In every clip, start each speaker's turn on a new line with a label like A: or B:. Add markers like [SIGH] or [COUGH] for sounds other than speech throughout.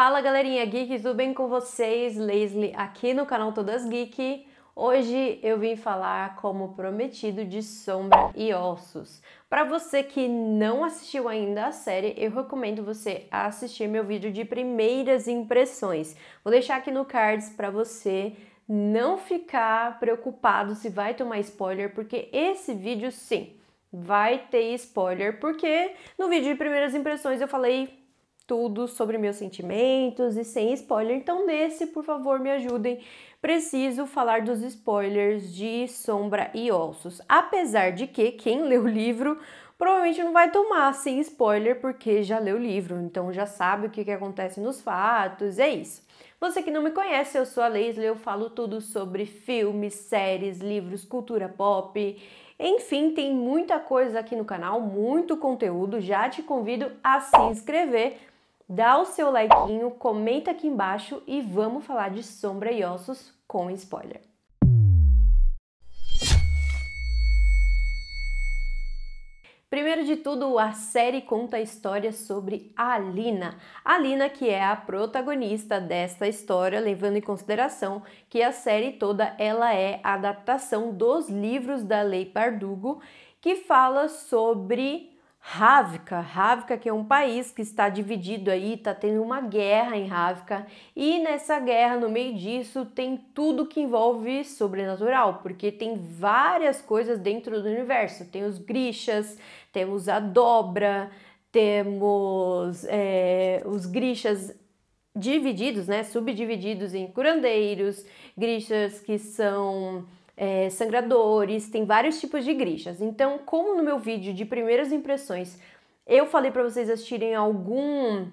A: Fala galerinha geek, tudo bem com vocês? Leslie aqui no canal Todas Geek. Hoje eu vim falar como prometido de Sombra e Ossos. Para você que não assistiu ainda a série, eu recomendo você assistir meu vídeo de primeiras impressões. Vou deixar aqui no cards para você não ficar preocupado se vai tomar spoiler, porque esse vídeo sim vai ter spoiler, porque no vídeo de primeiras impressões eu falei tudo sobre meus sentimentos e sem spoiler. Então, nesse, por favor, me ajudem. Preciso falar dos spoilers de Sombra e Ossos. Apesar de que quem lê o livro provavelmente não vai tomar sem spoiler, porque já leu o livro, então já sabe o que, que acontece nos fatos, é isso. Você que não me conhece, eu sou a Leisle, eu falo tudo sobre filmes, séries, livros, cultura pop. Enfim, tem muita coisa aqui no canal, muito conteúdo. Já te convido a se inscrever dá o seu like, comenta aqui embaixo e vamos falar de Sombra e Ossos com spoiler. Primeiro de tudo, a série conta a história sobre a Alina. A Alina, que é a protagonista desta história, levando em consideração que a série toda ela é a adaptação dos livros da Lei Bardugo, que fala sobre Rávica, Rávica, que é um país que está dividido aí, está tendo uma guerra em Rávica e nessa guerra, no meio disso, tem tudo que envolve sobrenatural, porque tem várias coisas dentro do universo. Tem os grixas, temos a dobra, temos é, os grixas divididos, né, subdivididos em curandeiros, grixas que são é, sangradores, tem vários tipos de grixas. Então, como no meu vídeo de primeiras impressões eu falei para vocês assistirem algum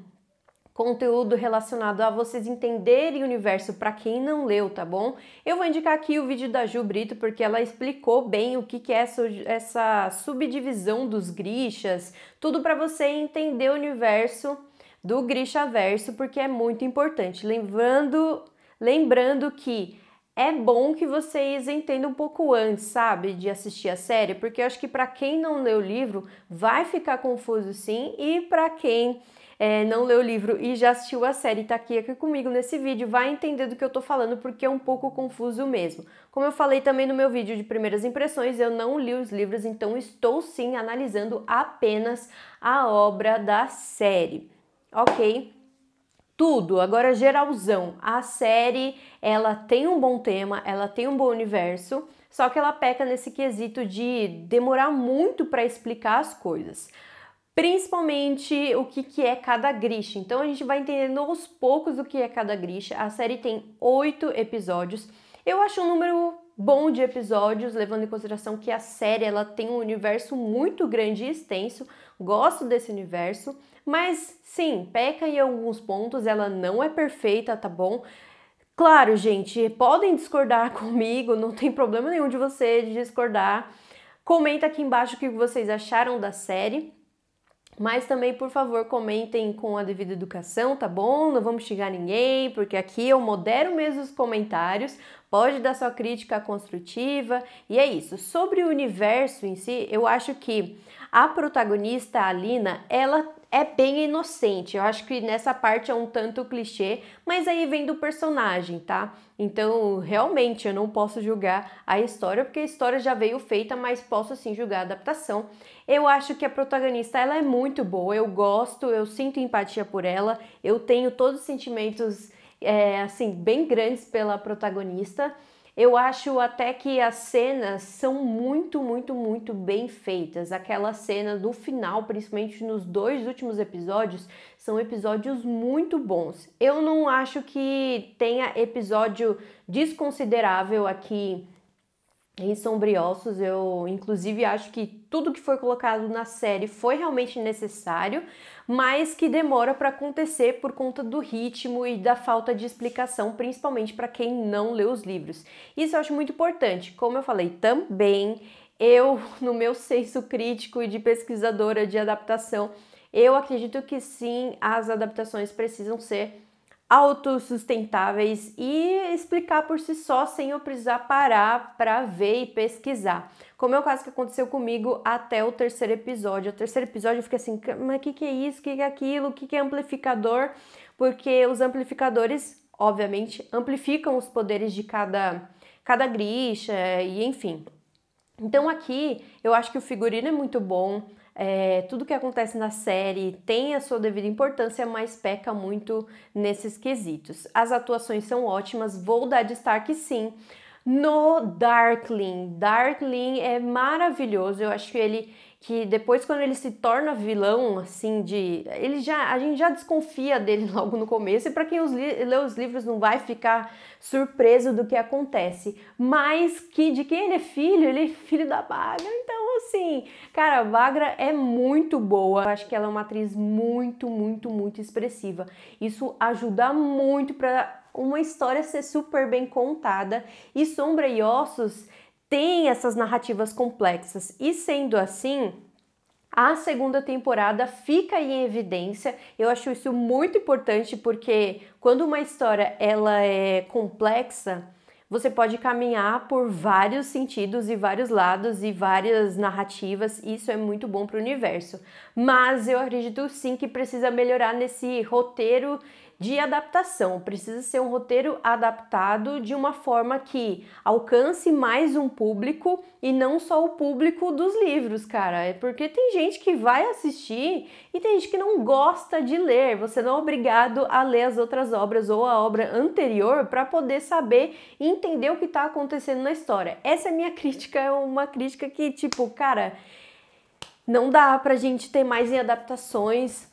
A: conteúdo relacionado a vocês entenderem o universo para quem não leu, tá bom? Eu vou indicar aqui o vídeo da Ju Brito porque ela explicou bem o que, que é essa, essa subdivisão dos grixas, tudo para você entender o universo do grixa Verso, porque é muito importante. Lembrando, lembrando que é bom que vocês entendam um pouco antes, sabe, de assistir a série, porque eu acho que para quem não leu o livro vai ficar confuso sim, e para quem é, não leu o livro e já assistiu a série e tá aqui, aqui comigo nesse vídeo, vai entender do que eu tô falando, porque é um pouco confuso mesmo. Como eu falei também no meu vídeo de primeiras impressões, eu não li os livros, então estou sim analisando apenas a obra da série, ok? tudo, agora geralzão. A série, ela tem um bom tema, ela tem um bom universo, só que ela peca nesse quesito de demorar muito para explicar as coisas. Principalmente o que, que é cada grixa. Então a gente vai entendendo aos poucos o que é cada grixa. A série tem oito episódios. Eu acho um número bom de episódios, levando em consideração que a série ela tem um universo muito grande e extenso. Gosto desse universo, mas sim, peca em alguns pontos, ela não é perfeita, tá bom? Claro, gente, podem discordar [LAUGHS] comigo, não tem problema nenhum de você discordar. Comenta aqui embaixo o que vocês acharam da série. Mas também, por favor, comentem com a devida educação, tá bom? Não vamos xingar ninguém, porque aqui eu modero mesmo os comentários. Pode dar sua crítica construtiva. E é isso. Sobre o universo em si, eu acho que a protagonista, a Alina, ela é bem inocente. Eu acho que nessa parte é um tanto clichê, mas aí vem do personagem, tá? Então, realmente, eu não posso julgar a história, porque a história já veio feita, mas posso sim julgar a adaptação. Eu acho que a protagonista, ela é muito boa, eu gosto, eu sinto empatia por ela, eu tenho todos os sentimentos, é, assim, bem grandes pela protagonista. Eu acho até que as cenas são muito, muito, muito bem feitas. Aquela cena do final, principalmente nos dois últimos episódios, são episódios muito bons. Eu não acho que tenha episódio desconsiderável aqui e sombriossos. Eu, inclusive, acho que tudo que foi colocado na série foi realmente necessário, mas que demora para acontecer por conta do ritmo e da falta de explicação, principalmente para quem não lê os livros. Isso eu acho muito importante. Como eu falei, também eu, [LAUGHS] no meu senso crítico e de pesquisadora de adaptação, eu acredito que sim, as adaptações precisam ser autossustentáveis e explicar por si só sem eu precisar parar para ver e pesquisar. Como é o caso que aconteceu comigo até o terceiro episódio. O terceiro episódio eu fiquei assim, mas o que, que é isso? O que, que é aquilo? O que, que é amplificador? Porque os amplificadores, obviamente, amplificam os poderes de cada, cada grisha e enfim. Então aqui eu acho que o figurino é muito bom, é, tudo que acontece na série tem a sua devida importância, mas peca muito nesses quesitos. As atuações são ótimas, vou dar destaque sim. No Darkling, Darkling é maravilhoso, eu acho que ele que depois quando ele se torna vilão, assim, de ele já a gente já desconfia dele [LAUGHS] logo no começo e para quem os lê os livros não vai ficar surpreso do que acontece, mas que de quem ele é filho, ele é filho da Bagra, então assim, cara, a Bagra é muito boa, eu acho que ela é uma atriz muito, muito, muito expressiva, isso ajuda muito para uma história ser super bem contada e Sombra e Ossos tem essas narrativas complexas. E sendo assim, a segunda temporada fica aí em evidência. Eu acho isso muito importante porque quando uma história ela é complexa, você pode caminhar por vários sentidos e vários lados e várias narrativas, e isso é muito bom para o universo. Mas eu acredito sim que precisa melhorar nesse roteiro de adaptação. Precisa ser um roteiro adaptado de uma forma que alcance mais um público e não só o público dos livros, cara. É porque tem gente que vai assistir e tem gente que não gosta de ler. Você não é obrigado a ler as outras obras ou a obra anterior para poder saber e entender o que está acontecendo na história. Essa é minha crítica, é uma crítica que, tipo, cara. Não dá pra gente ter mais em adaptações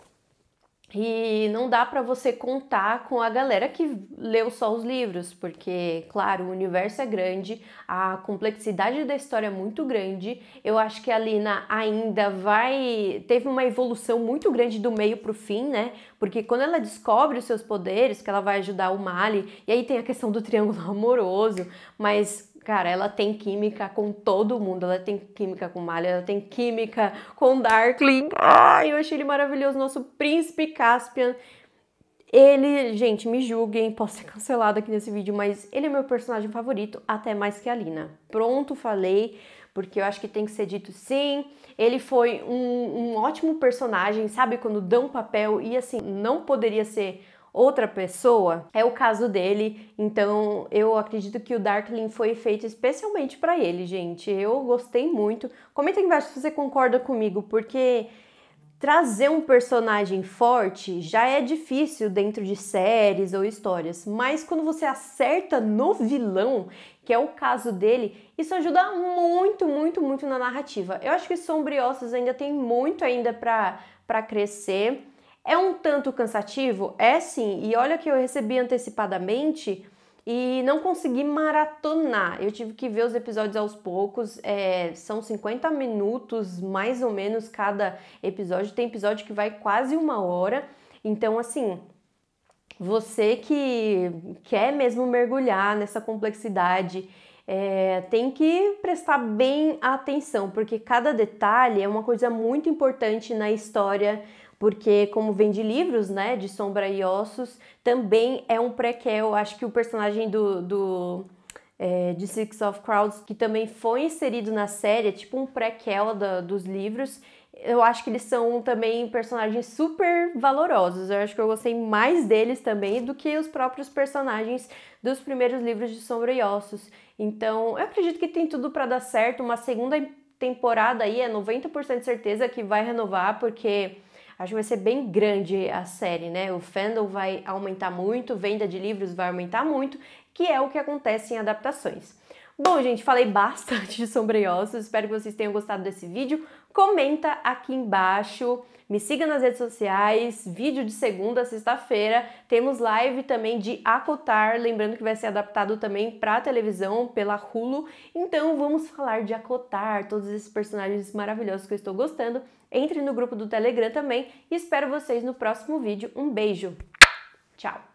A: e não dá para você contar com a galera que leu só os livros, porque, claro, o universo é grande, a complexidade da história é muito grande. Eu acho que a Lina ainda vai. teve uma evolução muito grande do meio pro fim, né? Porque quando ela descobre os seus poderes, que ela vai ajudar o Mali, e aí tem a questão do triângulo [LAUGHS] amoroso, mas Cara, ela tem química com todo mundo. Ela tem química com Malha, ela tem química com Darkling. Ai, eu achei ele maravilhoso. Nosso príncipe Caspian. Ele, gente, me julguem, posso ser cancelado aqui nesse vídeo, mas ele é meu personagem favorito, até mais que a Lina. Pronto, falei, porque eu acho que tem que ser dito sim. Ele foi um, um ótimo personagem, sabe? Quando dão um papel e assim, não poderia ser outra pessoa, é o caso dele. Então, eu acredito que o Darkling foi feito especialmente para ele, gente. Eu gostei muito. Comenta aqui embaixo se você concorda comigo, porque trazer um personagem forte já é difícil dentro de séries ou histórias, mas quando você acerta no vilão, que é o caso dele, isso ajuda muito, muito, muito na narrativa. Eu acho que Sombriossos ainda tem muito ainda para crescer. É um tanto cansativo? É sim. E olha que eu recebi antecipadamente e não consegui maratonar. Eu tive que ver os episódios aos poucos. É, são 50 minutos mais ou menos cada episódio. Tem episódio que vai quase uma hora. Então, assim, você que quer mesmo mergulhar nessa complexidade. É, tem que prestar bem atenção, porque cada detalhe é uma coisa muito importante na história porque como vem de livros, né, de Sombra e Ossos, também é um prequel, acho que o personagem do, do é, de Six of Crowds, que também foi inserido na série, é tipo um prequel do, dos livros, eu acho que eles são também personagens super valorosos. Eu acho que eu gostei mais deles também do que os próprios personagens dos primeiros livros de Sombra e Ossos. Então, eu acredito que tem tudo para dar certo. Uma segunda temporada aí é 90% certeza que vai renovar, porque Acho que vai ser bem grande a série, né? O fandom vai aumentar muito, venda de livros vai aumentar muito, que é o que acontece em adaptações. Bom, gente, falei bastante de [LAUGHS] Sombra e Ossos, espero que vocês tenham gostado desse vídeo. Comenta aqui embaixo me siga nas redes sociais, vídeo de segunda a sexta-feira. Temos live também de Acotar, lembrando que vai ser adaptado também para televisão pela Hulu. Então vamos falar de Acotar, todos esses personagens maravilhosos que eu estou gostando. Entre no grupo do Telegram também e espero vocês no próximo vídeo. Um beijo. Tchau.